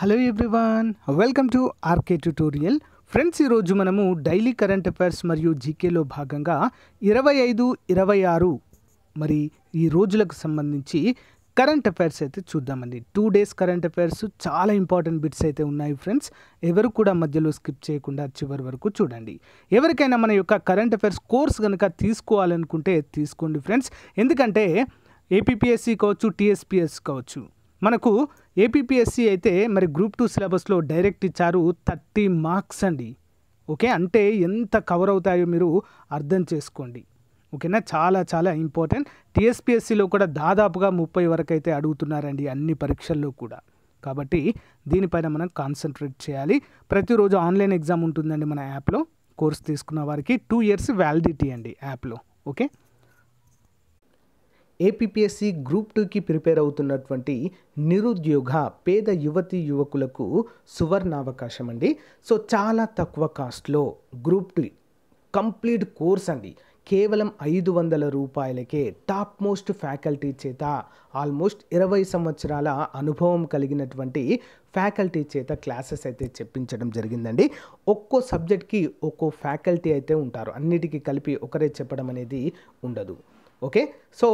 hello everyone welcome to RK tutorial friends ఈరోజు మనము daily current affairs మరియు జీకేలో భాగంగా ఇరవై ఐదు ఇరవై ఆరు మరి ఈ రోజులకు సంబంధించి కరెంట్ అఫైర్స్ అయితే చూద్దామండి టూ డేస్ కరెంట్ అఫైర్స్ చాలా ఇంపార్టెంట్ బిట్స్ అయితే ఉన్నాయి ఫ్రెండ్స్ ఎవరు కూడా మధ్యలో స్కిప్ చేయకుండా చివరి వరకు చూడండి ఎవరికైనా మన యొక్క కరెంట్ అఫైర్స్ కోర్స్ కనుక తీసుకోవాలనుకుంటే తీసుకోండి ఫ్రెండ్స్ ఎందుకంటే ఏపీపీఎస్సీ కావచ్చు టీఎస్పీఎస్ కావచ్చు మనకు ఏపీఎస్సి అయితే మరి గ్రూప్ టూ సిలబస్లో డైరెక్ట్ ఇచ్చారు థర్టీ మార్క్స్ అండి ఓకే అంటే ఎంత కవర్ అవుతాయో మీరు అర్థం చేసుకోండి ఓకేనా చాలా చాలా ఇంపార్టెంట్ టీఎస్పీఎస్సీలో కూడా దాదాపుగా ముప్పై వరకు అయితే అడుగుతున్నారండి అన్ని పరీక్షల్లో కూడా కాబట్టి దీనిపైన మనం కాన్సన్ట్రేట్ చేయాలి ప్రతిరోజు ఆన్లైన్ ఎగ్జామ్ ఉంటుందండి మన యాప్లో కోర్స్ తీసుకున్న వారికి టూ ఇయర్స్ వ్యాలిడిటీ అండి యాప్లో ఓకే ఏపీఎస్సి గ్రూప్ టూకి ప్రిపేర్ అవుతున్నటువంటి నిరుద్యోగ పేద యువతి యువకులకు సువర్ణావకాశం అండి సో చాలా తక్కువ కాస్ట్లో గ్రూప్ టూ కంప్లీట్ కోర్స్ అండి కేవలం ఐదు వందల రూపాయలకే టాప్ మోస్ట్ ఫ్యాకల్టీ చేత ఆల్మోస్ట్ ఇరవై సంవత్సరాల అనుభవం కలిగినటువంటి ఫ్యాకల్టీ చేత క్లాసెస్ అయితే చెప్పించడం జరిగిందండి ఒక్కో సబ్జెక్ట్కి ఒక్కో ఫ్యాకల్టీ అయితే ఉంటారు అన్నిటికీ కలిపి ఒకరే చెప్పడం అనేది ఉండదు ఓకే సో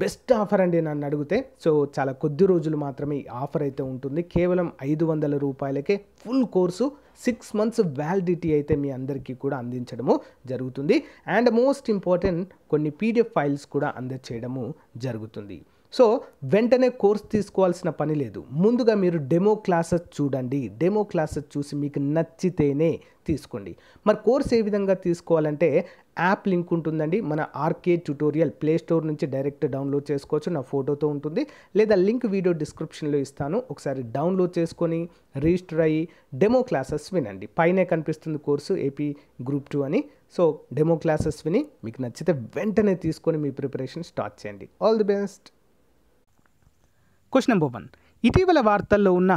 బెస్ట్ ఆఫర్ అండి నన్ను అడిగితే సో చాలా కొద్ది రోజులు మాత్రమే ఈ ఆఫర్ అయితే ఉంటుంది కేవలం ఐదు వందల రూపాయలకే full course six months validity అయితే మీ అందరికీ కూడా అందించడము జరుగుతుంది అండ్ మోస్ట్ ఇంపార్టెంట్ కొన్ని పీడిఎఫ్ ఫైల్స్ కూడా అందచేయడము జరుగుతుంది సో వెంటనే కోర్స్ తీసుకోవాల్సిన పని లేదు ముందుగా మీరు డెమో క్లాసెస్ చూడండి డెమో క్లాసెస్ చూసి మీకు నచ్చితేనే తీసుకోండి మరి కోర్స్ ఏ విధంగా తీసుకోవాలంటే యాప్ లింక్ ఉంటుందండి మన ఆర్కే ట్యూటోరియల్ ప్లే స్టోర్ నుంచి డైరెక్ట్ డౌన్లోడ్ చేసుకోవచ్చు నా ఫోటోతో ఉంటుంది లేదా లింక్ వీడియో డిస్క్రిప్షన్లో ఇస్తాను ఒకసారి డౌన్లోడ్ చేసుకొని రిజిస్టర్ అయ్యి డెమో క్లాసెస్ వినండి పైనే కనిపిస్తుంది కోర్సు ఏపీ గ్రూప్ టూ అని సో డెమో క్లాసెస్ విని మీకు నచ్చితే వెంటనే తీసుకొని మీ ప్రిపరేషన్ స్టార్ట్ చేయండి all the best question number one ఇటీవల వార్తల్లో ఉన్న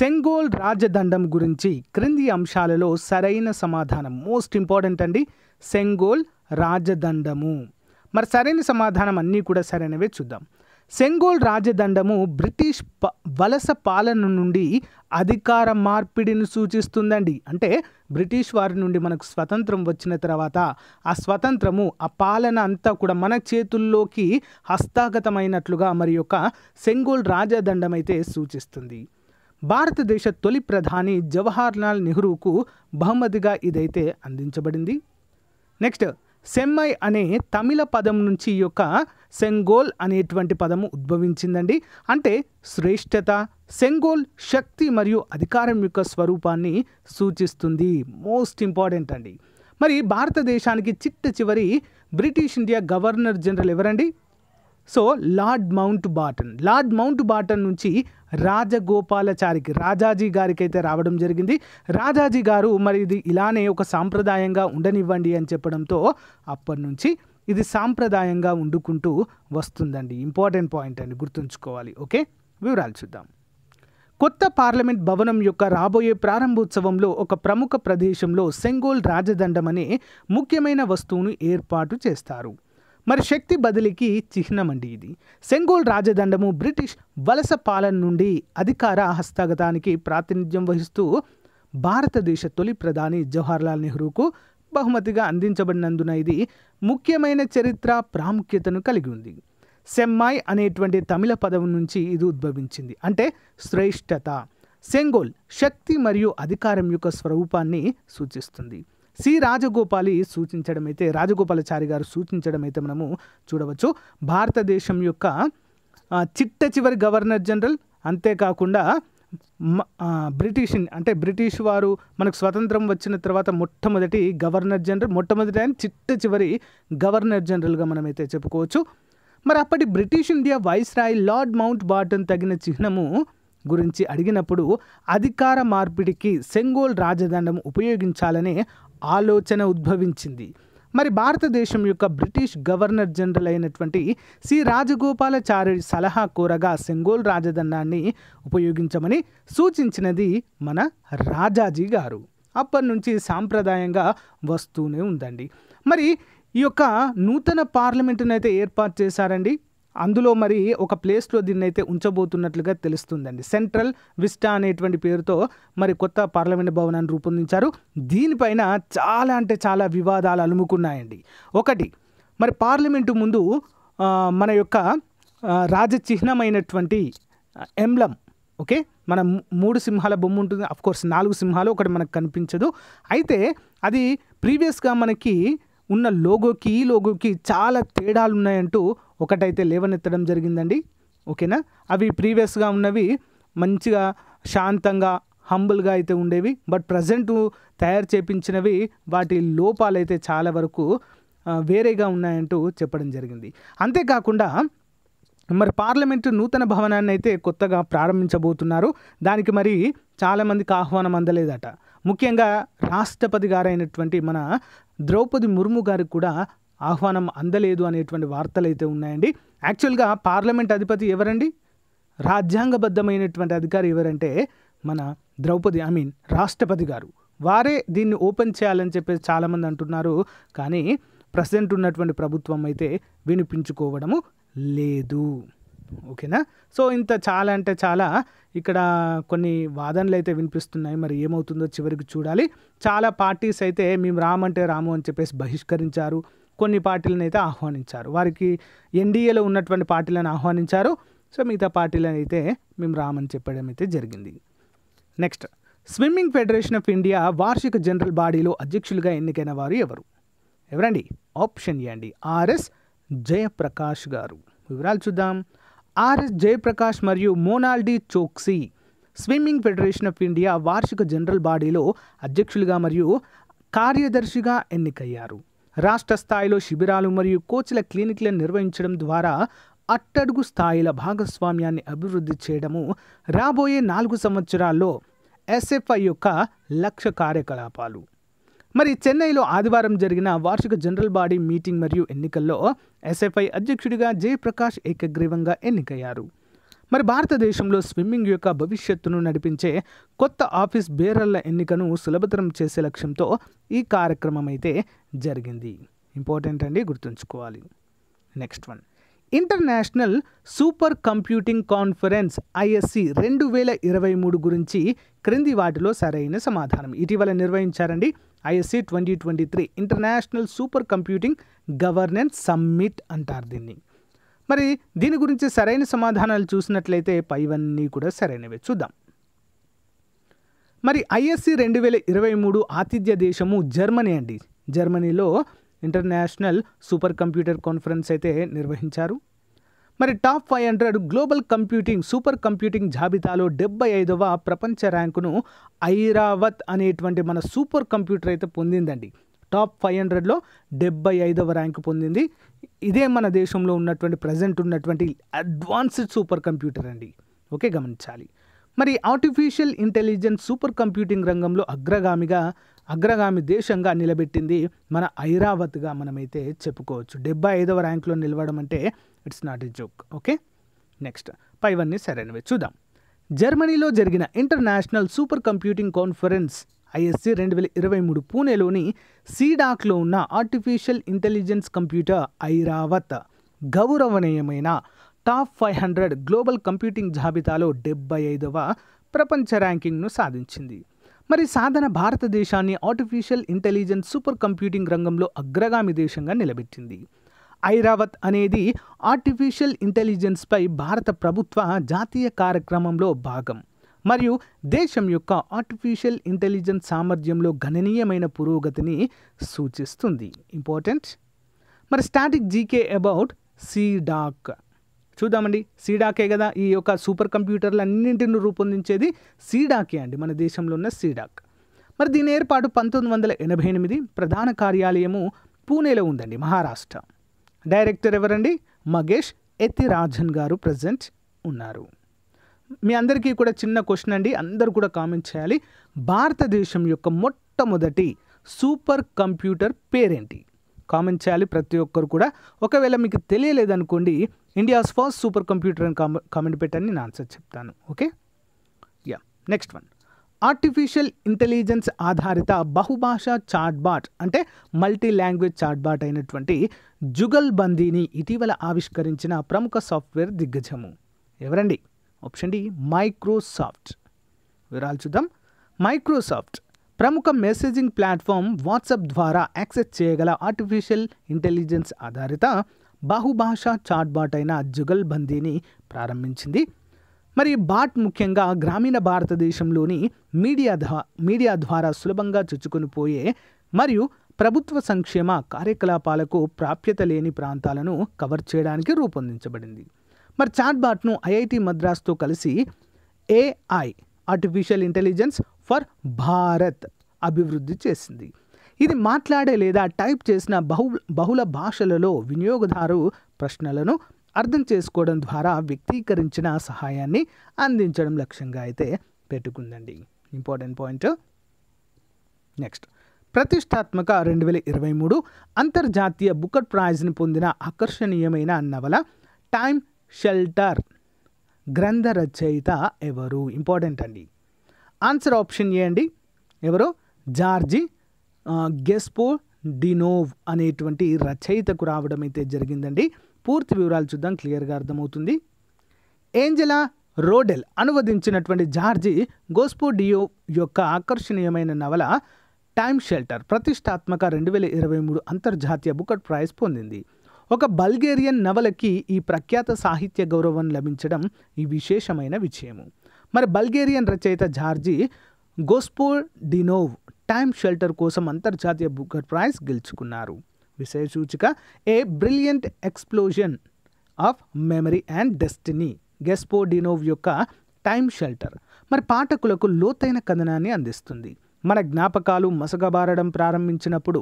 సెంగోల్ రాజదండం గురించి క్రింది అంశాలలో సరైన సమాధానం మోస్ట్ ఇంపార్టెంట్ అండి సెంగోల్ రాజదండము మరి సరైన సమాధానం అన్నీ కూడా సరైనవే చూద్దాం సెంగోల్ రాజదండము బ్రిటిష్ వలస పాలన నుండి అధికార మార్పిడిని సూచిస్తుందండి అంటే బ్రిటిష్ వారి నుండి మనకు స్వతంత్రం వచ్చిన తర్వాత ఆ స్వతంత్రము ఆ పాలన అంతా కూడా మన చేతుల్లోకి హస్తాగతమైనట్లుగా మరి యొక్క సెంగోల్ రాజదండం అయితే సూచిస్తుంది భారతదేశ తొలి ప్రధాని జవహర్లాల్ నెహ్రూకు బహుమతిగా ఇదైతే అందించబడింది నెక్స్ట్ సెమ్మై అనే తమిళ పదం నుంచి యొక్క సెంగోల్ అనేటువంటి పదము ఉద్భవించిందండి అంటే శ్రేష్టత సెంగోల్ శక్తి మరియు అధికారం యొక్క స్వరూపాన్ని సూచిస్తుంది మోస్ట్ ఇంపార్టెంట్ అండి మరి భారతదేశానికి చిట్ట చివరి బ్రిటిష్ ఇండియా గవర్నర్ జనరల్ ఎవరండి so Lord Mountbatten Lord Mountbatten నుంచి రాజగోపాలచారికి రాజాజీ గారికి అయితే రావడం జరిగింది రాజాజీ గారు మరి ఇది ఇలానే ఒక సాంప్రదాయంగా ఉండనివ్వండి అని చెప్పడంతో అప్పటి నుంచి ఇది సాంప్రదాయంగా వండుకుంటూ వస్తుందండి ఇంపార్టెంట్ పాయింట్ అండి గుర్తుంచుకోవాలి ఓకే వివరాలు చూద్దాం కొత్త పార్లమెంట్ భవనం యొక్క రాబోయే ప్రారంభోత్సవంలో ఒక ప్రముఖ ప్రదేశంలో సెంగోల్ రాజదండం అనే ముఖ్యమైన వస్తువును ఏర్పాటు చేస్తారు మరి శక్తి బదిలీకి చిహ్నం అండి ఇది సెంగోల్ రాజదండము బ్రిటిష్ వలస పాలన నుండి అధికార హస్తగతానికి ప్రాతినిధ్యం వహిస్తూ భారతదేశ తొలి ప్రధాని జవహర్లాల్ నెహ్రూకు బహుమతిగా అందించబడినందున ఇది ముఖ్యమైన చరిత్ర ప్రాముఖ్యతను కలిగి ఉంది సెమ్మాయ్ అనేటువంటి తమిళ పదం నుంచి ఇది ఉద్భవించింది అంటే శ్రేష్టత సెంగోల్ శక్తి మరియు అధికారం యొక్క స్వరూపాన్ని సూచిస్తుంది సి రాజగోపాలి సూచించడం అయితే రాజగోపాలాచారి గారు సూచించడం అయితే మనము చూడవచ్చు భారతదేశం యొక్క చిట్ట చివరి గవర్నర్ జనరల్ అంతేకాకుండా బ్రిటిష్ అంటే బ్రిటిష్ వారు మనకు స్వతంత్రం వచ్చిన తర్వాత మొట్టమొదటి గవర్నర్ జనరల్ మొట్టమొదటి అని చిట్ట చివరి గవర్నర్ జనరల్గా మనమైతే చెప్పుకోవచ్చు మరి అప్పటి British India viceroy Lord Mountbatten తగిన చిహ్నము గురించి అడిగినప్పుడు అధికార మార్పిడికి సెంగోల్ రాజదండం ఉపయోగించాలనే ఆలోచన ఉద్భవించింది మరి భారతదేశం యొక్క బ్రిటిష్ గవర్నర్ జనరల్ అయినటువంటి సి రాజగోపాలాచారి సలహా కోరగా సెంగోల్ రాజదండాన్ని ఉపయోగించమని సూచించినది మన రాజాజీ గారు అప్పటి నుంచి సాంప్రదాయంగా వస్తూనే ఉందండి మరి ఈ యొక్క నూతన పార్లమెంటునైతే ఏర్పాటు చేశారండి అందులో మరి ఒక ప్లేస్లో దీన్ని అయితే ఉంచబోతున్నట్లుగా తెలుస్తుందండి సెంట్రల్ విస్టా అనేటువంటి పేరుతో మరి కొత్త పార్లమెంట్ భవనాన్ని రూపొందించారు దీనిపైన చాలా అంటే చాలా వివాదాలు అలుముకున్నాయండి ఒకటి మరి పార్లమెంటు ముందు మన యొక్క రాజచిహ్నమైనటువంటి ఎంలం ఓకే మన మూడు సింహాల బొమ్మ ఉంటుంది అఫ్కోర్స్ నాలుగు సింహాలు ఒకటి మనకు కనిపించదు అయితే అది ప్రీవియస్గా మనకి ఉన్న లోగోకి ఈ లోగోకి చాలా తేడాలు ఉన్నాయంటూ ఒకటైతే లేవనెత్తడం జరిగిందండి ఓకేనా అవి ప్రీవియస్గా ఉన్నవి మంచిగా శాంతంగా హంబుల్గా అయితే ఉండేవి బట్ ప్రజెంట్ తయారు చేపించినవి వాటి లోపాలైతే చాలా వరకు వేరేగా ఉన్నాయంటూ చెప్పడం జరిగింది అంతేకాకుండా మరి పార్లమెంటు నూతన భవనాన్ని అయితే కొత్తగా ప్రారంభించబోతున్నారు దానికి మరి చాలామందికి ఆహ్వానం అందలేదట ముఖ్యంగా రాష్ట్రపతి గారైనటువంటి మన ద్రౌపది ముర్ము గారికి కూడా ఆహ్వానం అందలేదు అనేటువంటి వార్తలు అయితే ఉన్నాయండి యాక్చువల్గా పార్లమెంట్ అధిపతి ఎవరండి రాజ్యాంగబద్ధమైనటువంటి అధికారి ఎవరంటే మన ద్రౌపది ఐ మీన్ రాష్ట్రపతి గారు వారే దీన్ని ఓపెన్ చేయాలని చెప్పేసి చాలామంది అంటున్నారు కానీ ప్రజెంట్ ఉన్నటువంటి ప్రభుత్వం అయితే వినిపించుకోవడము లేదు ఓకేనా సో ఇంత చాలా అంటే చాలా ఇక్కడ కొన్ని వాదనలు అయితే వినిపిస్తున్నాయి మరి ఏమవుతుందో చివరికి చూడాలి చాలా పార్టీస్ అయితే మేము రామంటే రాము అని చెప్పేసి బహిష్కరించారు కొన్ని పార్టీలను అయితే ఆహ్వానించారు వారికి ఎన్డీఏలో ఉన్నటువంటి పార్టీలను ఆహ్వానించారు సో మిగతా పార్టీలను అయితే మేము రామని చెప్పడం అయితే జరిగింది next swimming federation of India వార్షిక జనరల్ బాడీలో అధ్యక్షులుగా ఎన్నికైన వారు ఎవరు ఎవరండి ఆప్షన్ ఇవ్వండి ఆర్ఎస్ జయప్రకాష్ గారు వివరాలు చూద్దాం ఆర్ఎస్ జయప్రకాష్ మరియు Monaldi Choksi swimming federation of India వార్షిక జనరల్ బాడీలో అధ్యక్షులుగా మరియు కార్యదర్శిగా ఎన్నికయ్యారు రాష్ట్ర స్థాయిలో శిబిరాలు మరియు కోచ్ల క్లినిక్లను నిర్వహించడం ద్వారా అట్టడుగు స్థాయిల భాగస్వామ్యాన్ని అభివృద్ధి చేయడము రాబోయే నాలుగు సంవత్సరాల్లో ఎస్ఎఫ్ఐ యొక్క లక్ష్య కార్యకలాపాలు మరి చెన్నైలో ఆదివారం జరిగిన వార్షిక జనరల్ బాడీ మీటింగ్ మరియు ఎన్నికల్లో ఎస్ఎఫ్ఐ అధ్యక్షుడిగా జయప్రకాష్ ఏకగ్రీవంగా ఎన్నికయ్యారు మరి భారతదేశంలో స్విమ్మింగ్ యొక్క భవిష్యత్తును నడిపించే కొత్త ఆఫీస్ బేరర్ల ఎన్నికను సులభతరం చేసే లక్ష్యంతో ఈ కార్యక్రమం అయితే జరిగింది ఇంపార్టెంట్ అండి గుర్తుంచుకోవాలి next one international super computing conference ISC రెండు వేల ఇరవై మూడు గురించి క్రింది వాటిలో సరైన సమాధానం ఇటీవల నిర్వహించారండి ISC twenty twenty three international super computing governance summit అంటారు దీన్ని మరి దీని గురించి సరైన సమాధానాలు చూసినట్లయితే పైవన్నీ కూడా సరైనవే చూద్దాం మరి ఐఎస్సి రెండు వేల ఇరవై మూడు ఆతిథ్య దేశము జర్మనీ అండి జర్మనీలో ఇంటర్నేషనల్ సూపర్ కంప్యూటర్ కాన్ఫరెన్స్ అయితే నిర్వహించారు మరి top five hundred global computing super computing జాబితాలో డెబ్బై ఐదవ ప్రపంచ ర్యాంకును ఐరావత్ అనేటువంటి మన సూపర్ కంప్యూటర్ అయితే పొందిందండి టాప్ ఫైవ్ హండ్రెడ్లో డెబ్బై ఐదవ ర్యాంకు పొందింది ఇదే మన దేశంలో ఉన్నటువంటి ప్రజెంట్ ఉన్నటువంటి అడ్వాన్స్డ్ సూపర్ కంప్యూటర్ అండి ఓకే గమనించాలి మరి ఆర్టిఫిషియల్ ఇంటెలిజెన్స్ సూపర్ కంప్యూటింగ్ రంగంలో అగ్రగామిగా అగ్రగామి దేశంగా నిలబెట్టింది మన ఐరావత్గా మనమైతే చెప్పుకోవచ్చు డెబ్బై ఐదవ ర్యాంకులో నిలవడం అంటే it's not a joke okay next పైవన్నీ సరైనవి చూద్దాం జర్మనీలో జరిగిన international super computing conference ISC రెండు వేల ఇరవై మూడు పూణేలోని సీడాక్లో ఉన్న ఆర్టిఫిషియల్ ఇంటెలిజెన్స్ కంప్యూటర్ ఐరావత్ గౌరవనీయమైన top five hundred global computing జాబితాలో డెబ్బై ఐదవ ప్రపంచ ర్యాంకింగ్ను సాధించింది మరి సాధన భారతదేశాన్ని ఆర్టిఫిషియల్ ఇంటెలిజెన్స్ సూపర్ కంప్యూటింగ్ రంగంలో అగ్రగామి దేశంగా నిలబెట్టింది ఐరావత్ అనేది ఆర్టిఫిషియల్ ఇంటెలిజెన్స్పై భారత ప్రభుత్వ జాతీయ కార్యక్రమంలో భాగం మరియు దేశం యొక్క ఆర్టిఫిషియల్ ఇంటెలిజెన్స్ సామర్థ్యంలో గణనీయమైన పురోగతిని సూచిస్తుంది ఇంపార్టెంట్ మరి స్టాటిక్ జీకే అబౌట్ సీడాక్ చూద్దామండి సీడాకే కదా ఈ యొక్క సూపర్ కంప్యూటర్లు అన్నింటిని రూపొందించేది సీడాకే అండి మన దేశంలో ఉన్న సీడాక్ మరి దీని ఏర్పాటు పంతొమ్మిది వందల ఎనభై ఎనిమిది ప్రధాన కార్యాలయము పూణేలో ఉందండి మహారాష్ట్ర డైరెక్టర్ ఎవరండి మగేష్ ఎతిరాజన్ గారు ప్రజెంట్ ఉన్నారు మీ అందరికీ కూడా చిన్న క్వశ్చన్ అండి అందరూ కూడా కామెంట్ చేయాలి భారతదేశం యొక్క మొట్టమొదటి సూపర్ కంప్యూటర్ పేరేంటి కామెంట్ చేయాలి ప్రతి ఒక్కరు కూడా ఒకవేళ మీకు తెలియలేదనుకోండి ఇండియాస్ ఫస్ట్ సూపర్ కంప్యూటర్ అని కామెంట్ పెట్టని నేను ఆన్సర్ చెప్తాను okay yeah next one artificial intelligence ఆధారిత బహుభాషా చాట్బాట్ అంటే మల్టీ లాంగ్వేజ్ చాట్బాట్ అయినటువంటి జుగల్ బందీని ఇటీవల ఆవిష్కరించిన ప్రముఖ సాఫ్ట్వేర్ దిగ్గజము ఎవరండి ఆప్షన్ డి మైక్రోసాఫ్ట్ వివరాలు చూద్దాం మైక్రోసాఫ్ట్ ప్రముఖ మెసేజింగ్ ప్లాట్ఫామ్ వాట్సాప్ ద్వారా యాక్సెస్ చేయగల ఆర్టిఫిషియల్ ఇంటెలిజెన్స్ ఆధారిత బహుభాషా చాట్బాట్ అయిన జుగల్ బందీని ప్రారంభించింది మరి బాట్ ముఖ్యంగా గ్రామీణ భారతదేశంలోని మీడియా మీడియా ద్వారా సులభంగా చొచ్చుకొని పోయే మరియు ప్రభుత్వ సంక్షేమ కార్యకలాపాలకు ప్రాప్యత లేని ప్రాంతాలను కవర్ చేయడానికి రూపొందించబడింది మరి చాట్ బాట్ను ఐఐటి మద్రాస్తో కలిసి AI artificial intelligence for Bharat అభివృద్ధి చేసింది ఇది మాట్లాడే లేదా టైప్ చేసిన బహు బహుళ భాషలలో వినియోగదారు ప్రశ్నలను అర్థం చేసుకోవడం ద్వారా వ్యక్తీకరించిన సహాయాన్ని అందించడం లక్ష్యంగా అయితే పెట్టుకుందండి ఇంపార్టెంట్ పాయింట్ నెక్స్ట్ ప్రతిష్టాత్మక రెండు వేల ఇరవై మూడు అంతర్జాతీయ బుకర్ ప్రైజ్ని పొందిన ఆకర్షణీయమైన నవల టైమ్ షెల్టర్ గ్రంథ రచయిత ఎవరు ఇంపార్టెంట్ అండి ఆన్సర్ ఆప్షన్ ఏ అండి ఎవరు జార్జి గెస్పో డినోవ్ అనేటువంటి రచయితకు రావడం అయితే జరిగిందండి పూర్తి వివరాలు చూద్దాం క్లియర్గా అర్థమవుతుంది ఏంజెలా రోడెల్ అనువదించినటువంటి జార్జి గోస్పో డియో యొక్క ఆకర్షణీయమైన నవల టైమ్ షెల్టర్ ప్రతిష్టాత్మక రెండు వేల ఇరవై మూడు అంతర్జాతీయ బుకట్ ప్రైజ్ పొందింది ఒక బల్గేరియన్ నవలకి ఈ ప్రఖ్యాత సాహిత్య గౌరవం లభించడం ఈ విశేషమైన విషయము మరి బల్గేరియన్ రచయిత Georgi Gospodinov time shelter కోసం అంతర్జాతీయ బుకర్ ప్రైజ్ గెలుచుకున్నారు విషయ సూచిక a brilliant explosion of memory and destiny Gospodinov యొక్క టైం షెల్టర్ మరి పాఠకులకు లోతైన కథనాన్ని అందిస్తుంది మన జ్ఞాపకాలు మసగబారడం ప్రారంభించినప్పుడు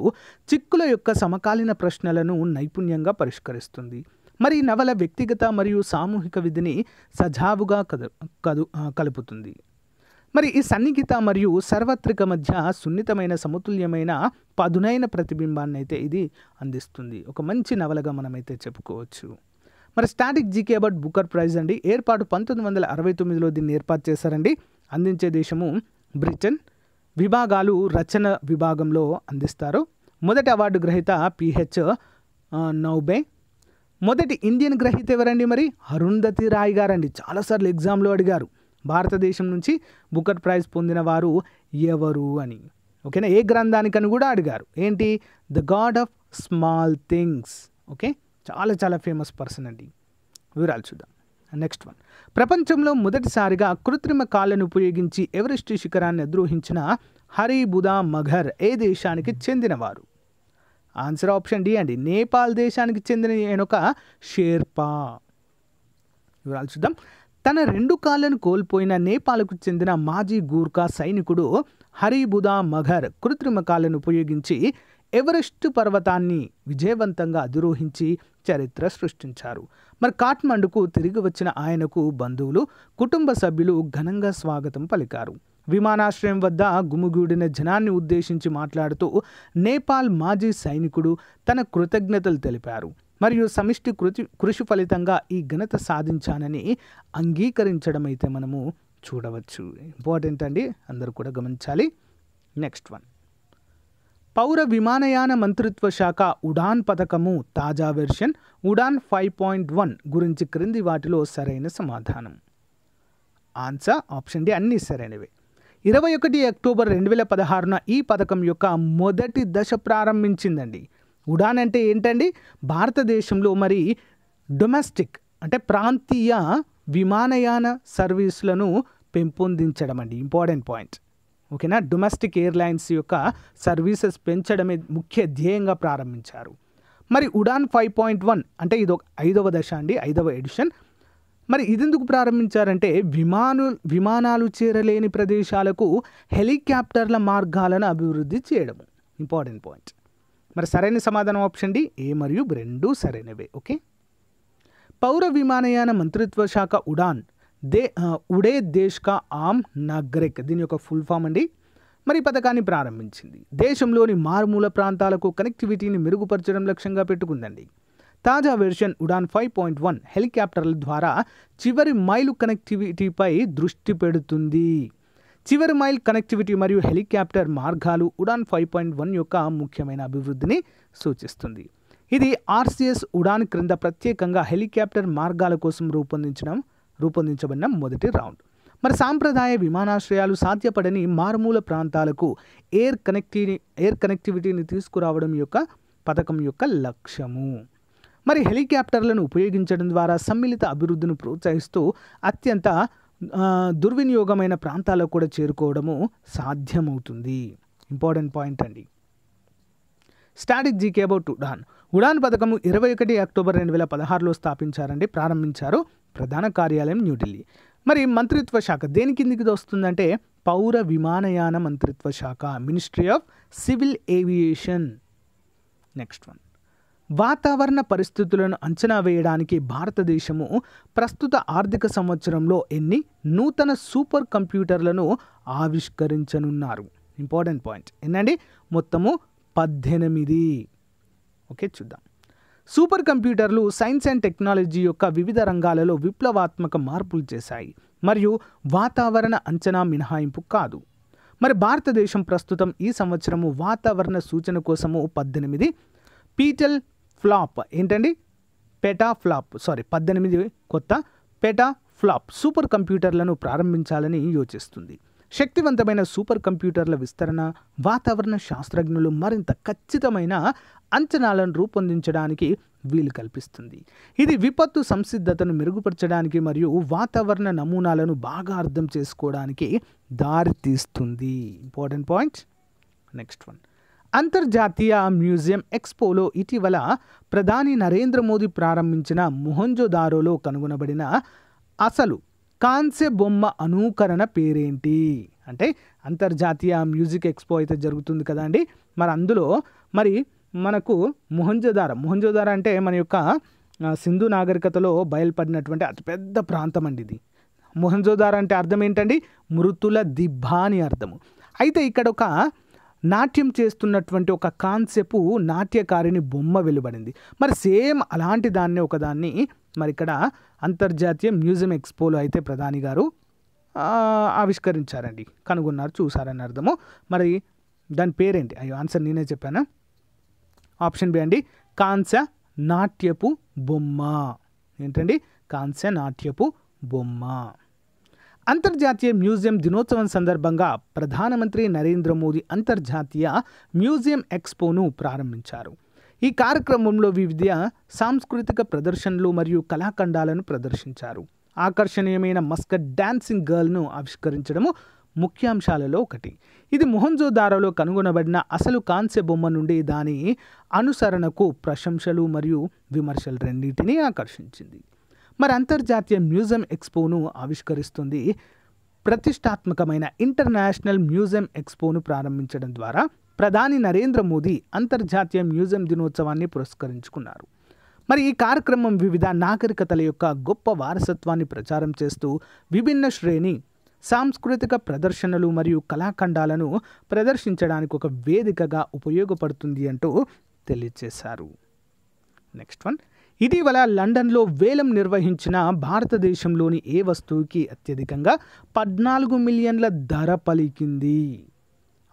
చిక్కుల యొక్క సమకాలీన ప్రశ్నలను నైపుణ్యంగా పరిష్కరిస్తుంది మరి నవల వ్యక్తిగత మరియు సామూహిక విధిని సజావుగా కదు కదు కలుపుతుంది మరి ఈ సన్నిహిత మరియు సార్వత్రిక మధ్య సున్నితమైన సమతుల్యమైన పదునైన ప్రతిబింబాన్ని అయితే ఇది అందిస్తుంది ఒక మంచి నవలగా మనమైతే చెప్పుకోవచ్చు మరి static GK about Booker prize అండి ఏర్పాటు పంతొమ్మిది వందల అరవై తొమ్మిదిలో దీన్ని ఏర్పాటు చేశారండి అందించే దేశము బ్రిటన్ విభాగాలు రచన విభాగంలో అందిస్తారు మొదటి అవార్డు గ్రహీత పిహెచ్ నౌబే మొదటి ఇండియన్ గ్రహీత ఎవరండి మరి అరుంధతి రాయ్ గారండి చాలాసార్లు ఎగ్జామ్లో అడిగారు భారతదేశం నుంచి బుకర్ ప్రైజ్ పొందిన వారు ఎవరు అని ఓకేనా ఏ గ్రంథానికని కూడా అడిగారు ఏంటి the god of small things okay చాలా చాలా ఫేమస్ పర్సన్ అండి వివరాలు చూద్దాం నెక్స్ట్ వన్ ప్రపంచంలో మొదటిసారిగా కృత్రిమ కాళ్ళను ఉపయోగించి ఎవరెస్ట్ శిఖరాన్ని అద్రోహించిన హరిబుదా మఘర్ ఏ దేశానికి చెందినవారు ఆన్సర్ ఆప్షన్ డి అండి నేపాల్ దేశానికి చెందిన ఏనొక షేర్పా వివరాలు చూద్దాం తన రెండు కాళ్ళను కోల్పోయిన నేపాల్కు చెందిన మాజీ గూర్ఖా సైనికుడు హరిబుదా మఘర్ కృత్రిమ కాళ్ళను ఉపయోగించి ఎవరెస్ట్ పర్వతాన్ని విజయవంతంగా అధిరోహించి చరిత్ర సృష్టించారు మరి కాఠ్మండుకు తిరిగి వచ్చిన ఆయనకు బంధువులు కుటుంబ సభ్యులు ఘనంగా స్వాగతం పలికారు విమానాశ్రయం వద్ద గుమిగూడిన జనాన్ని ఉద్దేశించి మాట్లాడుతూ నేపాల్ మాజీ సైనికుడు తన కృతజ్ఞతలు తెలిపారు మరియు సమిష్టి కృతి కృషి ఫలితంగా ఈ ఘనత సాధించానని అంగీకరించడం అయితే మనము చూడవచ్చు ఇంపార్టెంట్ అండి అందరూ కూడా గమనించాలి నెక్స్ట్ వన్ పౌర విమానయాన మంత్రిత్వ శాఖ ఉడాన్ పథకము తాజా version Udan five point one గురించి క్రింది వాటిలో సరైన సమాధానం ఆన్సర్ ఆప్షన్ డి అన్నీ సరైనవే ఇరవై ఒకటి అక్టోబర్ రెండు వేల పదహారున ఈ పథకం యొక్క మొదటి దశ ప్రారంభించిందండి ఉడాన్ అంటే ఏంటండి భారతదేశంలో మరి డొమెస్టిక్ అంటే ప్రాంతీయ విమానయాన సర్వీసులను పెంపొందించడం అండి ఇంపార్టెంట్ పాయింట్ ఓకేనా డొమెస్టిక్ ఎయిర్లైన్స్ యొక్క సర్వీసెస్ పెంచడమే ముఖ్య ధ్యేయంగా ప్రారంభించారు మరి ఉడాన్ ఫైవ్ పాయింట్ వన్ అంటే ఇది ఒక ఐదవ దశ అండి ఐదవ ఎడిషన్ మరి ఇదెందుకు ప్రారంభించారంటే విమాను విమానాలు చేరలేని ప్రదేశాలకు హెలికాప్టర్ల మార్గాలను అభివృద్ధి చేయడం ఇంపార్టెంట్ పాయింట్ మరి సరైన సమాధానం ఆప్షన్ డి ఏ మరియు రెండు సరైనవే ఓకే పౌర విమానయాన మంత్రిత్వ శాఖ ఉడాన్ దే ఉడే దేశ్ కా ఆమ్ నాగ్రెక్ దీని యొక్క ఫుల్ ఫామ్ అండి మరి పథకాన్ని ప్రారంభించింది దేశంలోని మారుమూల ప్రాంతాలకు కనెక్టివిటీని మెరుగుపరచడం లక్ష్యంగా పెట్టుకుందండి తాజా version Udan five point one హెలికాప్టర్ల ద్వారా చివరి మైలు కనెక్టివిటీపై దృష్టి పెడుతుంది చివరి మైల్ కనెక్టివిటీ మరియు హెలికాప్టర్ మార్గాలు ఉడాన్ ఫైవ్ పాయింట్ వన్ యొక్క ముఖ్యమైన అభివృద్ధిని సూచిస్తుంది ఇది ఆర్సీఎస్ ఉడాన్ క్రింద ప్రత్యేకంగా హెలికాప్టర్ మార్గాల కోసం రూపొందించడం రూపొందించబడిన మొదటి రౌండ్ మరి సాంప్రదాయ విమానాశ్రయాలు సాధ్యపడని మారుమూల ప్రాంతాలకు ఎయిర్ కనెక్టివి ఎయిర్ కనెక్టివిటీని తీసుకురావడం యొక్క పథకం యొక్క లక్ష్యము మరి హెలికాప్టర్లను ఉపయోగించడం ద్వారా సమ్మిళిత అభివృద్ధిని ప్రోత్సహిస్తూ అత్యంత దుర్వినియోగమైన ప్రాంతాలకు కూడా చేరుకోవడము సాధ్యమవుతుంది ఇంపార్టెంట్ పాయింట్ అండి static GK about Udan Udan పథకము ఇరవై ఒకటి అక్టోబర్ రెండు వేల పదహారులో స్థాపించారండి ప్రారంభించారు ప్రధాన కార్యాలయం న్యూఢిల్లీ మరి మంత్రిత్వ శాఖ దేని కిందికి వస్తుందంటే పౌర విమానయాన మంత్రిత్వ శాఖ ministry of civil aviation next one వాతావరణ పరిస్థితులను అంచనా వేయడానికి భారతదేశము ప్రస్తుత ఆర్థిక సంవత్సరంలో ఎన్ని నూతన సూపర్ కంప్యూటర్లను ఆవిష్కరించనున్నారు ఇంపార్టెంట్ పాయింట్ ఏంటండి మొత్తము పద్దెనిమిది ఓకే చూద్దాం సూపర్ కంప్యూటర్లు సైన్స్ అండ్ టెక్నాలజీ యొక్క వివిధ రంగాలలో విప్లవాత్మక మార్పులు చేశాయి మరియు వాతావరణ అంచనా మినహాయింపు కాదు మరి భారతదేశం ప్రస్తుతం ఈ సంవత్సరము వాతావరణ సూచన కోసము పద్దెనిమిది పీటల్ ఫ్లాప్ ఏంటండి పెటా ఫ్లాప్ సారీ పద్దెనిమిది కొత్త పెటా ఫ్లాప్ సూపర్ కంప్యూటర్లను ప్రారంభించాలని యోచిస్తుంది శక్తివంతమైన సూపర్ కంప్యూటర్ల విస్తరణ వాతావరణ శాస్త్రజ్ఞులు మరింత ఖచ్చితమైన అంచనాలను రూపొందించడానికి వీలు కల్పిస్తుంది ఇది విపత్తు సంసిద్ధతను మెరుగుపరచడానికి మరియు వాతావరణ నమూనాలను బాగా అర్థం చేసుకోవడానికి దారితీస్తుంది ఇంపార్టెంట్ పాయింట్ నెక్స్ట్ వన్ అంతర్జాతీయ మ్యూజియం ఎక్స్పోలో ఇటీవల ప్రధాని నరేంద్ర మోదీ ప్రారంభించిన మొహంజోదారోలో కనుగొనబడిన అసలు కాన్సె బొమ్మ అనుకరణ పేరేంటి అంటే అంతర్జాతీయ మ్యూజిక్ ఎక్స్పో అయితే జరుగుతుంది కదండి మరి అందులో మరి మనకు మొహంజోదార మొహంజోదార అంటే మన యొక్క సింధు నాగరికతలో బయలుపడినటువంటి అతిపెద్ద ప్రాంతం అండి ఇది మొహంజోదార అంటే అర్థం ఏంటండి మృతుల దిబ్బ అని అర్థము అయితే ఇక్కడ ఒక నాట్యం చేస్తున్నటువంటి ఒక కాన్సెప్ట్ నాట్యకారిణి బొమ్మ వెలువడింది మరి సేమ్ అలాంటి దాన్ని ఒకదాన్ని మరి ఇక్కడ అంతర్జాతీయ మ్యూజియం ఎక్స్పోలో అయితే ప్రధాని గారు ఆవిష్కరించారండి కనుగొన్నారు చూసారని అర్థము మరి దాని పేరేంటి అయ్యో ఆన్సర్ నేనే చెప్పాను ఆప్షన్ బి అండి కాంస్య నాట్యపు బొమ్మ ఏంటండి కాంస్య నాట్యపు బొమ్మ అంతర్జాతీయ మ్యూజియం దినోత్సవం సందర్భంగా ప్రధానమంత్రి నరేంద్ర మోదీ అంతర్జాతీయ మ్యూజియం ఎక్స్పోను ప్రారంభించారు ఈ కార్యక్రమంలో వివిధ సాంస్కృతిక ప్రదర్శనలు మరియు కళాఖండాలను ప్రదర్శించారు ఆకర్షణీయమైన మస్కట్ డాన్సింగ్ గర్ల్ను ఆవిష్కరించడము ముఖ్యాంశాలలో ఒకటి ఇది మొహంజోదారోలో కనుగొనబడిన అసలు కాంస్య బొమ్మ నుండి దాని అనుసరణకు ప్రశంసలు మరియు విమర్శలు రెండింటినీ ఆకర్షించింది మరి అంతర్జాతీయ మ్యూజియం ఎక్స్పోను ఆవిష్కరిస్తుంది ప్రతిష్టాత్మకమైన ఇంటర్నేషనల్ మ్యూజియం ఎక్స్పోను ప్రారంభించడం ద్వారా ప్రధాని నరేంద్ర మోదీ అంతర్జాతీయ మ్యూజియం దినోత్సవాన్ని పురస్కరించుకున్నారు మరి ఈ కార్యక్రమం వివిధ నాగరికతల యొక్క గొప్ప వారసత్వాన్ని ప్రచారం చేస్తూ విభిన్న శ్రేణి సాంస్కృతిక ప్రదర్శనలు మరియు కళాఖండాలను ప్రదర్శించడానికి ఒక వేదికగా ఉపయోగపడుతుంది అంటూ తెలియజేశారు నెక్స్ట్ వన్ ఇటీవల లండన్లో వేలం నిర్వహించిన భారతదేశంలోని ఏ వస్తువుకి అత్యధికంగా పద్నాలుగు మిలియన్ల ధర పలికింది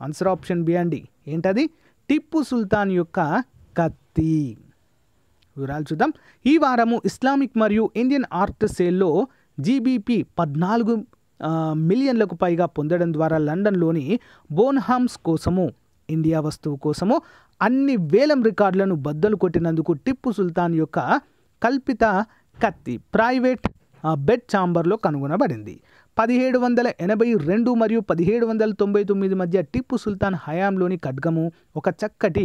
ఆన్సర్ ఆప్షన్ బి అండి ఏంటది టిప్పు సుల్తాన్ యొక్క కత్తి వివరాలు చూద్దాం ఈ వారము ఇస్లామిక్ మరియు ఇండియన్ ఆర్ట్ సేల్లో జీబీపీ పద్నాలుగు మిలియన్లకు పైగా పొందడం ద్వారా లండన్లోని బోన్హామ్స్ కోసము ఇండియా వస్తువు కోసము అన్ని వేలం రికార్డులను బద్దలు కొట్టినందుకు టిప్పు సుల్తాన్ యొక్క కల్పిత కత్తి ప్రైవేట్ బెడ్ ఛాంబర్లో కనుగొనబడింది పదిహేడు వందల ఎనభై రెండు మరియు పదిహేడు వందల తొంభై తొమ్మిది మధ్య టిప్పు సుల్తాన్ హయాంలోని ఖడ్గము ఒక చక్కటి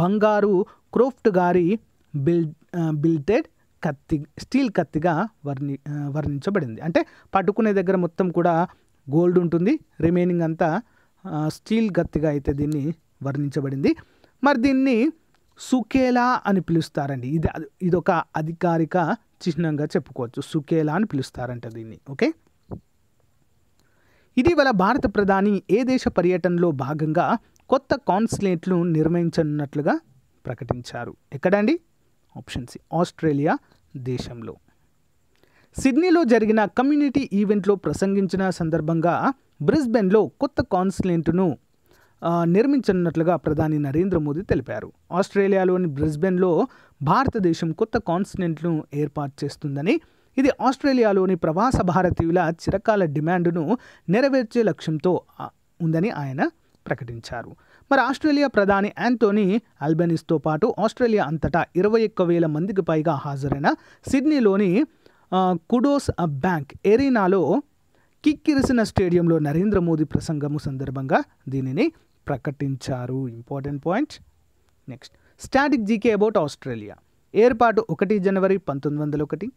బంగారు క్రోఫ్ట్ గారి బిల్ బిల్టెడ్ కత్తి స్టీల్ కత్తిగా వర్ణి వర్ణించబడింది అంటే పట్టుకునే దగ్గర మొత్తం కూడా గోల్డ్ ఉంటుంది రిమైనింగ్ అంతా స్టీల్ గత్తిగా అయితే దీన్ని వర్ణించబడింది మరి దీన్ని సుకేలా అని పిలుస్తారండి ఇది ఇది ఒక అధికారిక చిహ్నంగా చెప్పుకోవచ్చు సుకేలా అని పిలుస్తారంట దీన్ని ఓకే ఇటీవల భారత ప్రధాని ఏ దేశ పర్యటనలో భాగంగా కొత్త కాన్సులేట్లు నిర్మించనున్నట్లుగా ప్రకటించారు ఎక్కడండి ఆప్షన్ సి ఆస్ట్రేలియా దేశంలో సిడ్నీలో జరిగిన కమ్యూనిటీ ఈవెంట్లో ప్రసంగించిన సందర్భంగా బ్రిస్బెన్లో కొత్త కాన్సులేట్ను నిర్మించనున్నట్లుగా ప్రధాని నరేంద్ర మోదీ తెలిపారు ఆస్ట్రేలియాలోని బ్రిస్బెన్లో భారతదేశం కొత్త కాన్సులేట్ను ఏర్పాటు చేస్తుందని ఇది ఆస్ట్రేలియాలోని ప్రవాస భారతీయుల చిరకాల డిమాండ్ను నెరవేర్చే లక్ష్యంతో ఉందని ఆయన ప్రకటించారు మరి ఆస్ట్రేలియా ప్రధాని యాంటోనీ అల్బెనిస్తో పాటు ఆస్ట్రేలియా అంతటా ఇరవై ఒక్క వేల మందికి పైగా హాజరైన సిడ్నీలోని కుడోస్ బ్యాంక్ ఎరీనాలో కిక్కిరిసిన స్టేడియంలో నరేంద్ర మోదీ ప్రసంగము సందర్భంగా దీనిని ప్రకటించారు important point next static GK about Australia ఏర్పాటు ఒకటి జనవరి పంతొమ్మిది వందల ఒకటి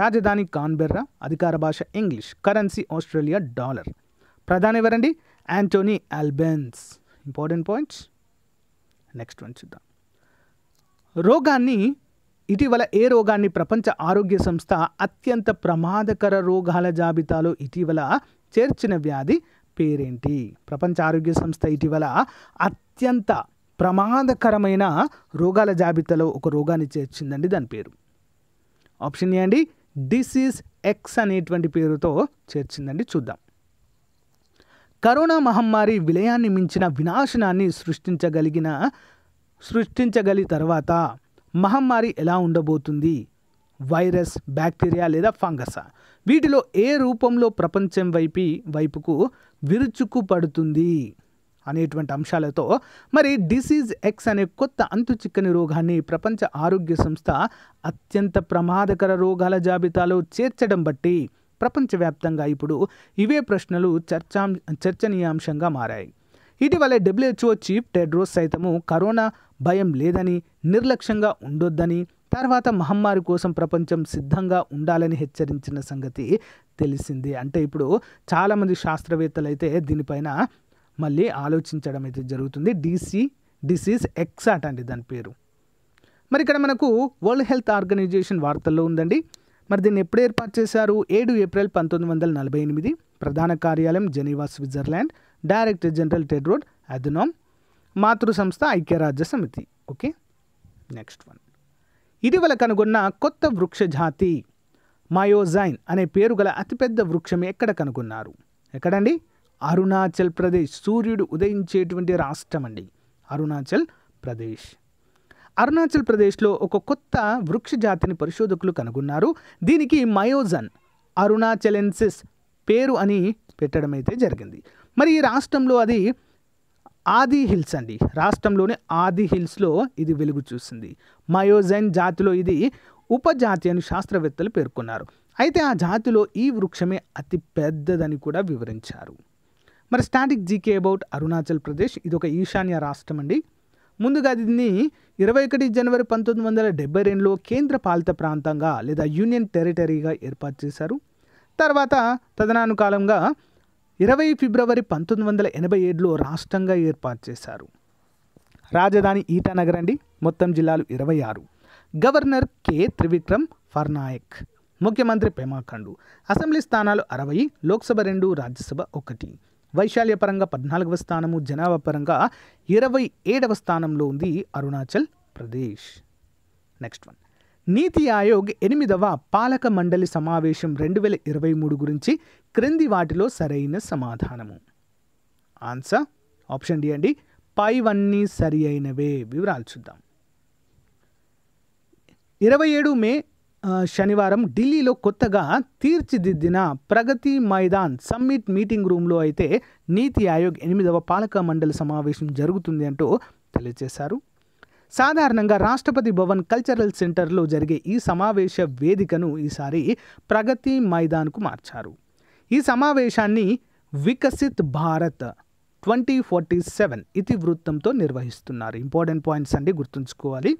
రాజధాని కాన్బెర్రా అధికార భాష ఇంగ్లీష్ కరెన్సీ ఆస్ట్రేలియా డాలర్ ప్రధాని ఎవరండి Anthony Albanese important points next one చూద్దాం రోగాన్ని ఇటీవల ఏ రోగాన్ని ప్రపంచ ఆరోగ్య సంస్థ అత్యంత ప్రమాదకర రోగాల జాబితాలో ఇటీవల చేర్చిన వ్యాధి పేరేంటి ప్రపంచ ఆరోగ్య సంస్థ ఇటీవల అత్యంత ప్రమాదకరమైన రోగాల జాబితాలో ఒక రోగాన్ని చేర్చిందండి దాని పేరు ఆప్షన్ ఏ అండి డిసీజ్ ఎక్స్ అనేటువంటి పేరుతో చేర్చిందండి చూద్దాం కరోనా మహమ్మారి విలయాన్ని మించిన వినాశనాన్ని సృష్టించగలిగిన సృష్టించగలి తర్వాత మహమ్మారి ఎలా ఉండబోతుంది వైరస్ బ్యాక్టీరియా లేదా ఫంగసా వీటిలో ఏ రూపంలో ప్రపంచం వైపు వైపుకు విరుచుకుపడుతుంది అనేటువంటి అంశాలతో మరి డిసీజ్ ఎక్స్ అనే కొత్త అంతు చిక్కని రోగాన్ని ప్రపంచ ఆరోగ్య సంస్థ అత్యంత ప్రమాదకర రోగాల జాబితాలో చేర్చడం బట్టి ప్రపంచవ్యాప్తంగా ఇప్పుడు ఇవే ప్రశ్నలు చర్చా చర్చనీయాంశంగా మారాయి ఇటీవల డబ్ల్యూహెచ్ఓ చీఫ్ టెడ్రోస్ సైతము కరోనా భయం లేదని నిర్లక్ష్యంగా ఉండొద్దని తర్వాత మహమ్మారి కోసం ప్రపంచం సిద్ధంగా ఉండాలని హెచ్చరించిన సంగతి తెలిసింది అంటే ఇప్పుడు చాలామంది శాస్త్రవేత్తలు అయితే దీనిపైన మళ్ళీ ఆలోచించడం అయితే జరుగుతుంది డిసి డిసీజ్ ఎక్సాట్ అండి దాని పేరు మరి ఇక్కడ మనకు వరల్డ్ హెల్త్ ఆర్గనైజేషన్ వార్తల్లో ఉందండి మరి దీన్ని ఎప్పుడు ఏర్పాటు చేశారు ఏడు ఏప్రిల్ పంతొమ్మిది వందల నలభై ఎనిమిది ప్రధాన కార్యాలయం Geneva Switzerland director general Tedros Adhanom మాతృ సంస్థ ఐక్యరాజ్య సమితి ఓకే నెక్స్ట్ వన్ ఇటీవల కనుగొన్న కొత్త వృక్ష జాతి మయోజైన్ అనే పేరు గల అతిపెద్ద వృక్షం ఎక్కడ కనుగొన్నారు ఎక్కడండి అరుణాచల్ ప్రదేశ్ సూర్యుడు ఉదయించేటువంటి రాష్ట్రం అండి అరుణాచల్ ప్రదేశ్ అరుణాచల్ ప్రదేశ్లో ఒక కొత్త వృక్ష జాతిని పరిశోధకులు కనుగొన్నారు దీనికి మయోజన్ అరుణాచలెన్సిస్ పేరు అని పెట్టడం అయితే జరిగింది మరి ఈ రాష్ట్రంలో అది ఆది హిల్స్ అండి రాష్ట్రంలోని ఆది హిల్స్లో ఇది వెలుగు చూసింది మయోజైన్ జాతిలో ఇది ఉపజాతి అని శాస్త్రవేత్తలు పేర్కొన్నారు అయితే ఆ జాతిలో ఈ వృక్షమే అతి పెద్దదని కూడా వివరించారు మరి static GK about Arunachal Pradesh ఇది ఒక ఈశాన్య రాష్ట్రం అండి ముందుగా దీన్ని ఇరవై ఒకటి జనవరి పంతొమ్మిది వందల డెబ్బై రెండులో కేంద్ర పాలిత ప్రాంతంగా లేదా యూనియన్ టెరిటరీగా ఏర్పాటు చేశారు తర్వాత తదనానుకాలంగా ఇరవై ఫిబ్రవరి పంతొమ్మిది వందల ఎనభై ఏడులో రాష్ట్రంగా ఏర్పాటు చేశారు రాజధాని ఈటానగర్ అండి మొత్తం జిల్లాలు ఇరవై ఆరు గవర్నర్ కె త్రివిక్రమ్ ఫర్నాయక్ ముఖ్యమంత్రి పెమాఖండు అసెంబ్లీ స్థానాలు అరవై లోక్సభ రెండు రాజ్యసభ ఒకటి వైశాల్య పరంగా పద్నాలుగవ స్థానము జనాభా పరంగా ఇరవై ఏడవ స్థానంలో ఉంది అరుణాచల్ ప్రదేశ్ నెక్స్ట్ వన్ నీతి ఆయోగ్ ఎనిమిదవ పాలక మండలి సమావేశం రెండు వేల ఇరవై మూడు గురించి క్రింది వాటిలో సరైన సమాధానము ఆన్సర్ ఆప్షన్ డి అండి పైవన్నీ సరి అయినవే వివరాలు చూద్దాం ఇరవై ఏడు మే శనివారం ఢిల్లీలో కొత్తగా తీర్చిదిద్దిన ప్రగతి మైదాన్ సమ్మిట్ మీటింగ్ రూమ్లో అయితే నీతి ఆయోగ్ ఎనిమిదవ పాలక మండలి సమావేశం జరుగుతుంది అంటూ తెలియజేశారు సాధారణంగా రాష్ట్రపతి భవన్ కల్చరల్ సెంటర్లో జరిగే ఈ సమావేశ వేదికను ఈసారి ప్రగతి మైదాన్కు మార్చారు ఈ సమావేశాన్ని Viksit Bharat twenty forty seven ఇతివృత్తంతో నిర్వహిస్తున్నారు ఇంపార్టెంట్ పాయింట్స్ అండి గుర్తుంచుకోవాలి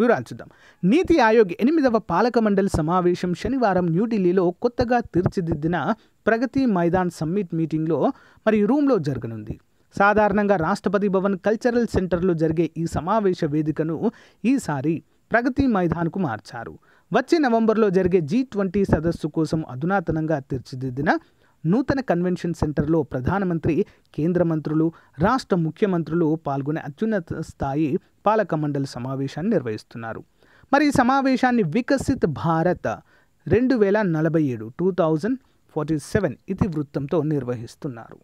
వివరాలు చూద్దాం నీతి ఆయోగ్ ఎనిమిదవ పాలక మండలి సమావేశం శనివారం న్యూఢిల్లీలో కొత్తగా తీర్చిదిద్దిన ప్రగతి మైదాన్ సమ్మిట్ మీటింగ్లో మరి రూమ్లో జరగనుంది సాధారణంగా రాష్ట్రపతి భవన్ కల్చరల్ సెంటర్లో జరిగే ఈ సమావేశ వేదికను ఈసారి ప్రగతి మైదాన్కు మార్చారు వచ్చే నవంబర్లో జరిగే జీ ట్వంటీ సదస్సు కోసం అధునాతనంగా తీర్చిదిద్దిన నూతన కన్వెన్షన్ సెంటర్లో ప్రధానమంత్రి కేంద్ర మంత్రులు రాష్ట్ర ముఖ్యమంత్రులు పాల్గొనే అత్యున్నత స్థాయి పాలక మండలి సమావేశాన్ని నిర్వహిస్తున్నారు మరి ఈ సమావేశాన్ని వికసిత్ భారత్ రెండు వేల నలభై ఏడు టూ థౌజండ్ ఫార్టీ సెవెన్ ఇతివృత్తంతో నిర్వహిస్తున్నారు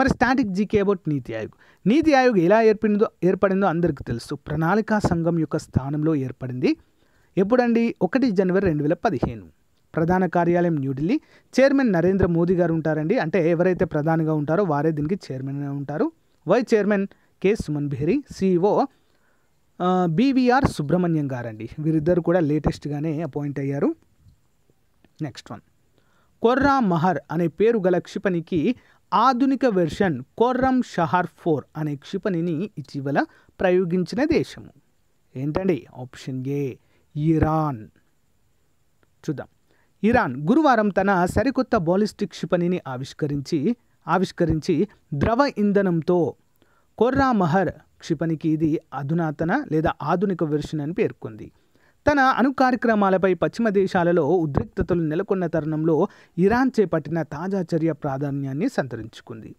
మరి స్టాటిక్ జీకే అబౌట్ నీతి ఆయోగ్ నీతి ఆయోగ్ ఎలా ఏర్పడిందో ఏర్పడిందో అందరికీ తెలుసు ప్రణాళికా సంఘం యొక్క స్థానంలో ఏర్పడింది ఎప్పుడండి ఒకటి జనవరి రెండు వేల పదిహేను ప్రధాన కార్యాలయం న్యూఢిల్లీ చైర్మన్ నరేంద్ర మోదీ గారు ఉంటారండి అంటే ఎవరైతే ప్రధానిగా ఉంటారో వారే దీనికి చైర్మన్ ఉంటారు vice chairman K Suman Bery CEO BVR Subrahmanyam గారండి వీరిద్దరు కూడా లేటెస్ట్గానే అపాయింట్ అయ్యారు నెక్స్ట్ వన్ కొర్రా మహర్ అనే పేరు గల క్షిపణికి ఆధునిక వెర్షన్ కొర్రం షహార్ ఫోర్ అనే క్షిపణిని ఇటీవల ప్రయోగించిన దేశము ఏంటండి ఆప్షన్ ఏ ఇరాన్ చూద్దాం ఇరాన్ గురువారం తన సరికొత్త బాలిస్టిక్ క్షిపణిని ఆవిష్కరించి ఆవిష్కరించి ద్రవ ఇంధనంతో మహర్ క్షిపణికి ఇది అధునాతన లేదా ఆధునిక వెర్షన్ అని పేర్కొంది తన అణు కార్యక్రమాలపై పశ్చిమ దేశాలలో ఉద్రిక్తతలు నెలకొన్న తరుణంలో ఇరాన్ చేపట్టిన తాజా చర్య ప్రాధాన్యాన్ని సంతరించుకుంది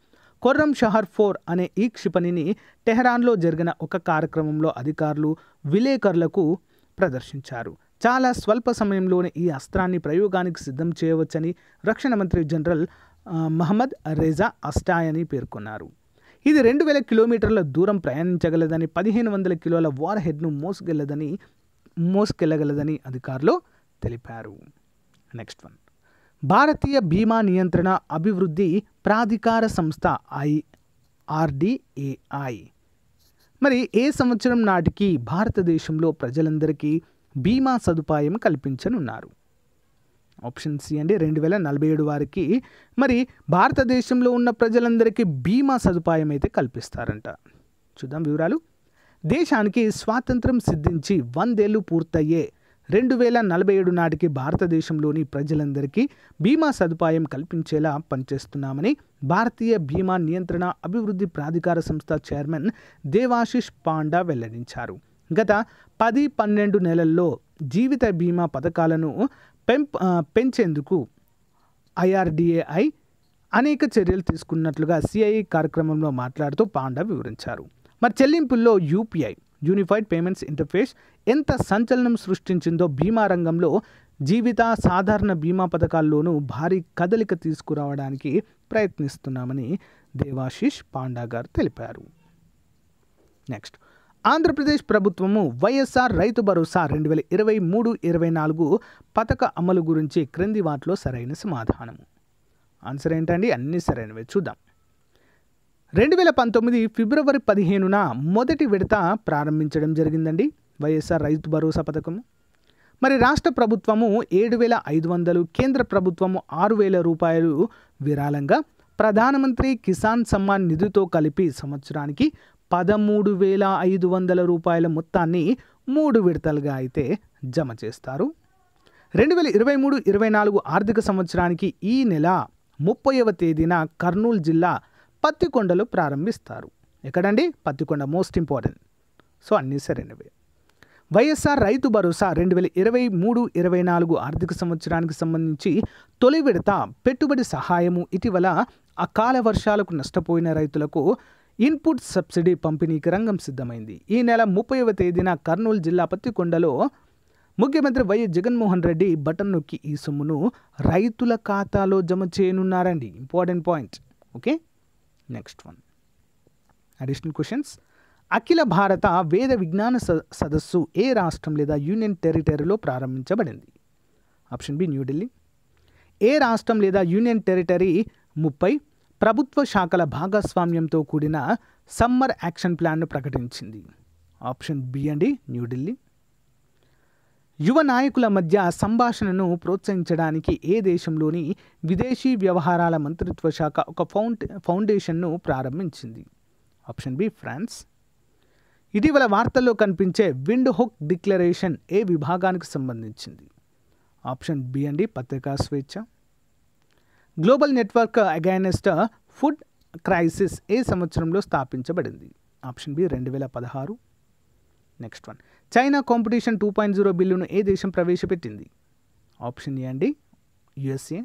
కొర్రం షహర్ ఫోర్ అనే ఈ క్షిపణిని టెహరాన్లో జరిగిన ఒక కార్యక్రమంలో అధికారులు విలేకరులకు ప్రదర్శించారు చాలా స్వల్ప సమయంలోనే ఈ అస్త్రాన్ని ప్రయోగానికి సిద్ధం చేయవచ్చని రక్షణ మంత్రి జనరల్ మహమ్మద్ రేజా అస్టాయని పేర్కొన్నారు ఇది రెండు వేల కిలోమీటర్ల దూరం ప్రయాణించగలదని పదిహేను వందల కిలోల వార్ హెడ్ను మోసగలదని మోసుకెళ్లగలదని అధికారులు తెలిపారు నెక్స్ట్ వన్ భారతీయ బీమా నియంత్రణ అభివృద్ధి ప్రాధికార సంస్థ ఐఆర్డిఏఐ మరి ఏ సంవత్సరం నాటికి భారతదేశంలో ప్రజలందరికీ బీమా సదుపాయం కల్పించనున్నారు ఆప్షన్ సి అండి రెండు వేల నలభై ఏడు వారికి మరి భారతదేశంలో ఉన్న ప్రజలందరికీ బీమా సదుపాయం అయితే కల్పిస్తారంట చూద్దాం వివరాలు దేశానికి స్వాతంత్రం సిద్ధించి వందేళ్లు పూర్తయ్యే రెండు వేల నలభై ఏడు నాటికి భారతదేశంలోని ప్రజలందరికీ బీమా సదుపాయం కల్పించేలా పనిచేస్తున్నామని భారతీయ బీమా నియంత్రణ అభివృద్ధి ప్రాధికార సంస్థ చైర్మన్ దేవాశిష్ పాండా వెల్లడించారు గత పది పన్నెండు నెలల్లో జీవిత బీమా పథకాలను పెంప్ పెంచేందుకు ఐఆర్డిఏఐ అనేక చర్యలు తీసుకున్నట్లుగా సిఐ కార్యక్రమంలో మాట్లాడుతూ పాండా వివరించారు మరి చెల్లింపుల్లో యూపీఐ యూనిఫైడ్ పేమెంట్స్ ఇంటర్ఫేస్ ఎంత సంచలనం సృష్టించిందో బీమా రంగంలో జీవిత సాధారణ బీమా పథకాల్లోనూ భారీ కదలిక తీసుకురావడానికి ప్రయత్నిస్తున్నామని దేవాశిష్ పాండా గారు తెలిపారు నెక్స్ట్ ఆంధ్రప్రదేశ్ ప్రభుత్వము వైఎస్ఆర్ రైతు భరోసా రెండు వేల ఇరవై మూడు ఇరవై నాలుగు పథక అమలు గురించి క్రింది వాటిలో సరైన సమాధానము ఆన్సర్ ఏంటండి అన్నీ సరైనవి చూద్దాం రెండు వేల పంతొమ్మిది ఫిబ్రవరి పదిహేనున మొదటి విడత ప్రారంభించడం జరిగిందండి వైఎస్ఆర్ రైతు భరోసా పథకము మరి రాష్ట్ర ప్రభుత్వము ఏడు వేల ఐదు వందలు కేంద్ర ప్రభుత్వము ఆరు వేల రూపాయలు విరాళంగా ప్రధానమంత్రి కిసాన్ సమ్మాన్ నిధితో కలిపి సంవత్సరానికి పదమూడు వేల ఐదు వందల రూపాయల మొత్తాన్ని మూడు విడతలుగా అయితే జమ చేస్తారు రెండు వేల ఇరవై మూడు ఇరవై నాలుగు ఆర్థిక సంవత్సరానికి ఈ నెల ముప్పైవ తేదీన కర్నూలు జిల్లా పత్తికొండలు ప్రారంభిస్తారు ఎక్కడండి పత్తికొండ మోస్ట్ ఇంపార్టెంట్ సో అన్నీ సరైనవే వైఎస్ఆర్ రైతు భరోసా రెండు వేల ఇరవై మూడు ఇరవై నాలుగు ఆర్థిక సంవత్సరానికి సంబంధించి తొలి విడత పెట్టుబడి సహాయము ఇటీవల అకాల వర్షాలకు నష్టపోయిన రైతులకు ఇన్పుట్ సబ్సిడీ పంపిణీకి రంగం సిద్ధమైంది ఈ నెల ముప్పైవ తేదీన కర్నూలు జిల్లా పత్తికొండలో ముఖ్యమంత్రి వైఎస్ జగన్మోహన్ రెడ్డి బటన్ నొక్కి ఈ సొమ్మును రైతుల ఖాతాలో జమ చేయనున్నారండి important point okay next one additional questions అఖిల భారత వేద విజ్ఞాన సదస్సు ఏ రాష్ట్రం లేదా యూనియన్ టెరిటరీలో ప్రారంభించబడింది ఆప్షన్ బి న్యూఢిల్లీ ఏ రాష్ట్రం లేదా యూనియన్ టెరిటరీ ముప్పై ప్రభుత్వ శాఖల భాగస్వామ్యంతో కూడిన సమ్మర్ యాక్షన్ ప్లాన్ను ప్రకటించింది ఆప్షన్ బి అండి న్యూఢిల్లీ యువ నాయకుల మధ్య సంభాషణను ప్రోత్సహించడానికి ఏ దేశంలోని విదేశీ వ్యవహారాల మంత్రిత్వ శాఖ ఒక ఫౌండ్ ఫౌండేషన్ను ప్రారంభించింది ఆప్షన్ బి ఫ్రాన్స్ ఇటీవల వార్తల్లో కనిపించే విండ్ హుక్ డిక్లరేషన్ ఏ విభాగానికి సంబంధించింది ఆప్షన్ బి అండి పత్రికా స్వేచ్ఛ global network against food crisis ఏ సంవత్సరంలో స్థాపించబడింది ఆప్షన్ బి రెండు వేల పదహారు next one China competition two point zero బిల్లును ఏ దేశం ప్రవేశపెట్టింది ఆప్షన్ ఏ అండి యుఎస్ఏ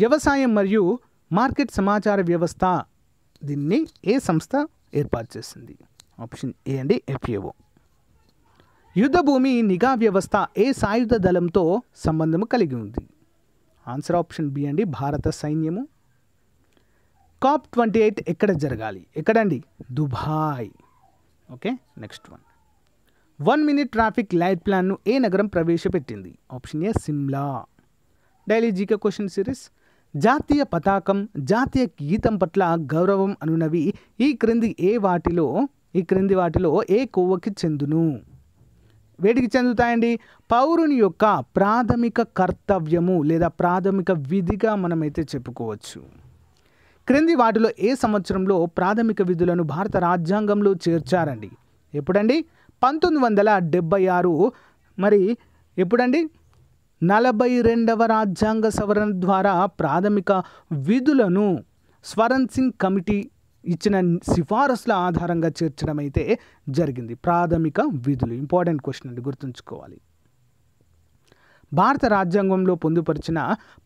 వ్యవసాయం మరియు మార్కెట్ సమాచార వ్యవస్థ దీన్ని ఏ సంస్థ ఏర్పాటు చేసింది ఆప్షన్ ఏ అండి ఎఫ్ఏఓ యుద్ధభూమి నిఘా వ్యవస్థ ఏ సాయుధ దళంతో సంబంధం కలిగి ఉంది ఆన్సర్ ఆప్షన్ బి అండి భారత సైన్యము కాప్ ట్వంటీ ఎయిట్ ఎక్కడ జరగాలి ఎక్కడండి Dubai okay next one one minute traffic light ప్లాన్ను ఏ నగరం ప్రవేశపెట్టింది option A Shimla daily GK question series జాతీయ పతాకం జాతీయ గీతం పట్ల గౌరవం అనునవి ఈ క్రింది ఏ వాటిలో ఈ క్రింది వాటిలో ఏ కొవ్వకి చెందును వేటికి చెందుతాయండి పౌరుని యొక్క ప్రాథమిక కర్తవ్యము లేదా ప్రాథమిక విధిగా మనమైతే చెప్పుకోవచ్చు క్రింది వాటిలో ఏ సంవత్సరంలో ప్రాథమిక విధులను భారత రాజ్యాంగంలో చేర్చారండి ఎప్పుడండి పంతొమ్మిది వందల డెబ్బై ఆరు మరి ఎప్పుడండి నలభై రెండవ రాజ్యాంగ సవరణ ద్వారా ప్రాథమిక విధులను స్వరన్సింగ్ కమిటీ ఇచ్చిన సిఫారసుల ఆధారంగా చేర్చడం అయితే జరిగింది ప్రాథమిక విధులు ఇంపార్టెంట్ క్వశ్చన్ అండి గుర్తుంచుకోవాలి భారత రాజ్యాంగంలో పొందుపరిచిన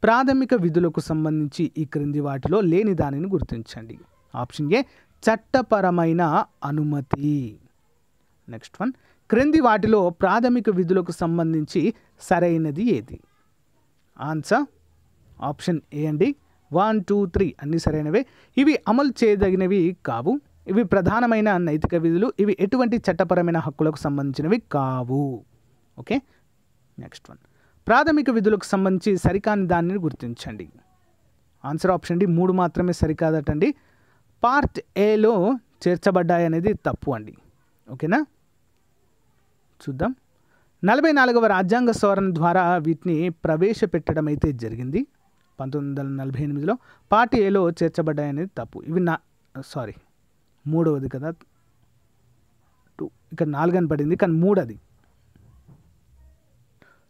ప్రాథమిక విధులకు సంబంధించి ఈ క్రింది వాటిలో లేని దానిని గుర్తించండి ఆప్షన్ ఏ చట్టపరమైన అనుమతి నెక్స్ట్ వన్ క్రింది వాటిలో ప్రాథమిక విధులకు సంబంధించి సరైనది ఏది ఆన్సర్ ఆప్షన్ ఏ అండి వన్ టూ త్రీ అన్నీ సరైనవే ఇవి అమలు చేయదగినవి కావు ఇవి ప్రధానమైన నైతిక విధులు ఇవి ఎటువంటి చట్టపరమైన హక్కులకు సంబంధించినవి కావు ఓకే నెక్స్ట్ వన్ ప్రాథమిక విధులకు సంబంధించి సరికాని దానిని గుర్తించండి ఆన్సర్ ఆప్షన్ డి మూడు మాత్రమే సరికాదటండి పార్ట్ ఏలో చేర్చబడ్డాయి అనేది తప్పు అండి ఓకేనా చూద్దాం నలభై నాలుగవ రాజ్యాంగ సవరణ ద్వారా వీటిని ప్రవేశపెట్టడం అయితే జరిగింది పంతొమ్మిది వందల నలభై ఎనిమిదిలో పార్టీ ఏలో చేర్చబడ్డాయనేది తప్పు ఇవి నా సారీ మూడవది కదా టూ ఇక్కడ నాలుగని పడింది కానీ మూడది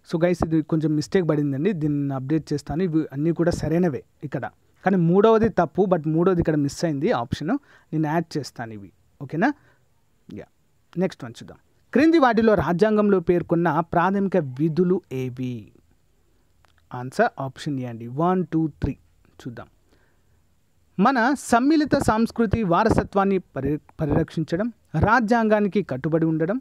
సో గైస్ ఇది కొంచెం మిస్టేక్ పడిందండి దీన్ని అప్డేట్ చేస్తాను ఇవి అన్నీ కూడా సరైనవే ఇక్కడ కానీ మూడవది తప్పు బట్ మూడవది ఇక్కడ మిస్ అయింది ఆప్షను నేను యాడ్ చేస్తాను ఇవి ఓకేనా యా నెక్స్ట్ వన్ చూద్దాం క్రింది వాటిలో రాజ్యాంగంలో పేర్కొన్న ప్రాథమిక విధులు ఏవి ఆన్సర్ ఆప్షన్ ఇవ్వండి వన్ టూ త్రీ చూద్దాం మన సమ్మిళిత సాంస్కృతి వారసత్వాన్ని పరి పరిరక్షించడం రాజ్యాంగానికి కట్టుబడి ఉండడం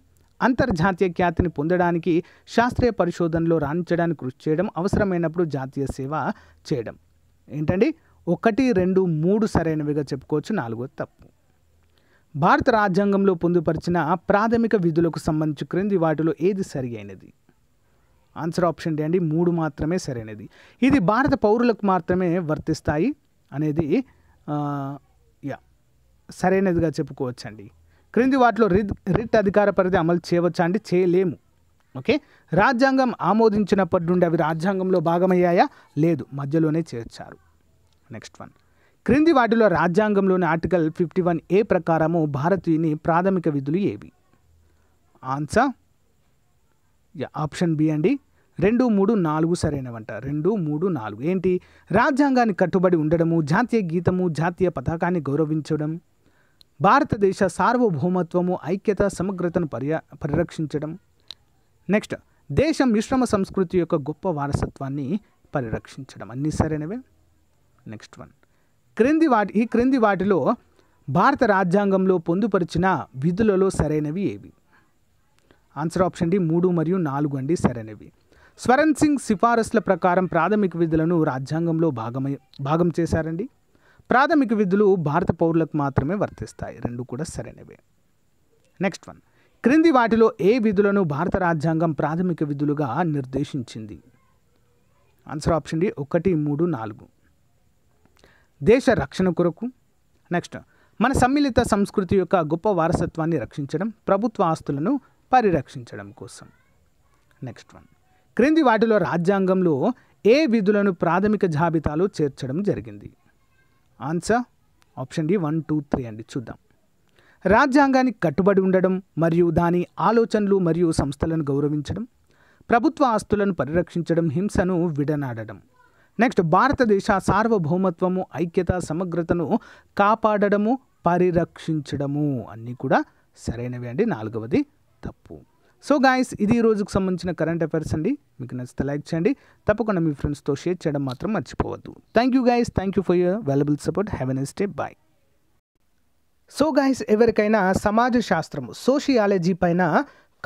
అంతర్జాతీయ ఖ్యాతిని పొందడానికి శాస్త్రీయ పరిశోధనలో రాణించడానికి కృషి చేయడం అవసరమైనప్పుడు జాతీయ సేవ చేయడం ఏంటండి ఒకటి రెండు మూడు సరైనవిగా చెప్పుకోవచ్చు నాలుగో తప్పు భారత రాజ్యాంగంలో పొందుపరిచిన ప్రాథమిక విధులకు సంబంధించి క్రింది వాటిలో ఏది సరి అయినది ఆన్సర్ ఆప్షన్ డి అండి మూడు మాత్రమే సరైనది ఇది భారత పౌరులకు మాత్రమే వర్తిస్తాయి అనేది యా సరైనదిగా చెప్పుకోవచ్చండి క్రింది వాటిలో రిట్ రిట్ అధికార పరిధి అమలు చేయవచ్చా అండి చేయలేము ఓకే రాజ్యాంగం ఆమోదించినప్పటి నుండి అవి రాజ్యాంగంలో భాగమయ్యాయా లేదు మధ్యలోనే చేర్చారు నెక్స్ట్ వన్ క్రింది వాటిలో రాజ్యాంగంలోని ఆర్టికల్ ఫిఫ్టీ వన్ ఏ ప్రకారము భారతీయుని ప్రాథమిక విధులు ఏవి ఆన్సర్ ఆప్షన్ బి అండి రెండు మూడు నాలుగు సరైనవంట రెండు మూడు నాలుగు ఏంటి రాజ్యాంగాన్ని కట్టుబడి ఉండడము జాతీయ గీతము జాతీయ పతాకాన్ని గౌరవించడం భారతదేశ సార్వభౌమత్వము ఐక్యత సమగ్రతను పర్యా పరిరక్షించడం నెక్స్ట్ దేశం మిశ్రమ సంస్కృతి యొక్క గొప్ప వారసత్వాన్ని పరిరక్షించడం అన్నీ సరైనవే నెక్స్ట్ వన్ క్రింది వాటి ఈ క్రింది వాటిలో భారత రాజ్యాంగంలో పొందుపరిచిన విధులలో సరైనవి ఏవి ఆన్సర్ ఆప్షన్ డి మూడు మరియు నాలుగు అండి సరైనవి స్వరణ్ సింగ్ సిఫారసుల ప్రకారం ప్రాథమిక విధులను రాజ్యాంగంలో భాగమై భాగం చేశారండి ప్రాథమిక విధులు భారత పౌరులకు మాత్రమే వర్తిస్తాయి రెండు కూడా సరైనవే నెక్స్ట్ వన్ క్రింది వాటిలో ఏ విధులను భారత రాజ్యాంగం ప్రాథమిక విధులుగా నిర్దేశించింది ఆన్సర్ ఆప్షన్ డి ఒకటి మూడు నాలుగు దేశ రక్షణ కొరకు నెక్స్ట్ మన సమ్మిళిత సంస్కృతి యొక్క గొప్ప వారసత్వాన్ని రక్షించడం ప్రభుత్వ ఆస్తులను పరిరక్షించడం కోసం నెక్స్ట్ వన్ క్రింది వాటిలో రాజ్యాంగంలో ఏ విధులను ప్రాథమిక జాబితాలో చేర్చడం జరిగింది answer option D one two three అండి చూద్దాం రాజ్యాంగానికి కట్టుబడి ఉండడం మరియు దాని ఆలోచనలు మరియు సంస్థలను గౌరవించడం ప్రభుత్వ ఆస్తులను పరిరక్షించడం హింసను విడనాడడం నెక్స్ట్ భారతదేశ సార్వభౌమత్వము ఐక్యత సమగ్రతను కాపాడడము పరిరక్షించడము అన్నీ కూడా సరైనవి అండి నాలుగవది తప్పు సో గాయస్ ఇది ఈ రోజుకు సంబంధించిన కరెంట్ అఫైర్స్ అండి మీకు నచ్చితే లైక్ చేయండి తప్పకుండా మీ ఫ్రెండ్స్తో షేర్ చేయడం మాత్రం మర్చిపోవద్దు thank you guys thank you for your valuable support have an day bye so guys ఎవరికైనా సమాజ శాస్త్రము సోషియాలజీ పైన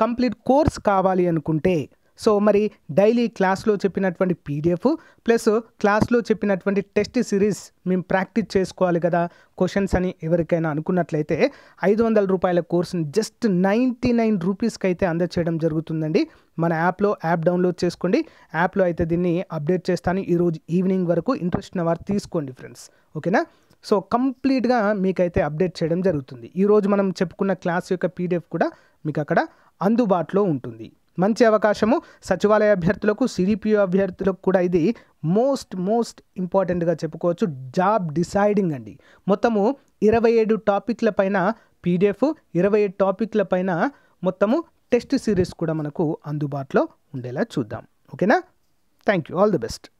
కంప్లీట్ కోర్స్ కావాలి అనుకుంటే సో మరి డైలీ క్లాస్లో చెప్పినటువంటి పీడిఎఫ్ ప్లస్ క్లాస్లో చెప్పినటువంటి టెస్ట్ సిరీస్ మేము ప్రాక్టీస్ చేసుకోవాలి కదా క్వశ్చన్స్ అని ఎవరికైనా అనుకున్నట్లయితే ఐదు వందల రూపాయల కోర్సుని జస్ట్ నైంటీ నైన్ రూపీస్కి అయితే అందచేయడం జరుగుతుందండి మన యాప్లో యాప్ డౌన్లోడ్ చేసుకోండి యాప్లో అయితే దీన్ని అప్డేట్ చేస్తాను ఈరోజు ఈవినింగ్ వరకు ఇంట్రెస్ట్ ఉన్న వారు తీసుకోండి ఫ్రెండ్స్ ఓకేనా సో కంప్లీట్గా మీకైతే అప్డేట్ చేయడం జరుగుతుంది ఈరోజు మనం చెప్పుకున్న క్లాస్ యొక్క పీడిఎఫ్ కూడా మీకు అక్కడ అందుబాటులో ఉంటుంది మంచి అవకాశము సచివాలయ అభ్యర్థులకు సిడిపిఓ అభ్యర్థులకు కూడా ఇది మోస్ట్ మోస్ట్ ఇంపార్టెంట్గా చెప్పుకోవచ్చు జాబ్ డిసైడింగ్ అండి మొత్తము ఇరవై ఏడు టాపిక్ల పైన పీడిఎఫ్ ఇరవై ఏడు టాపిక్ల పైన మొత్తము టెస్ట్ సిరీస్ కూడా మనకు అందుబాటులో ఉండేలా చూద్దాం ఓకేనా thank you all the best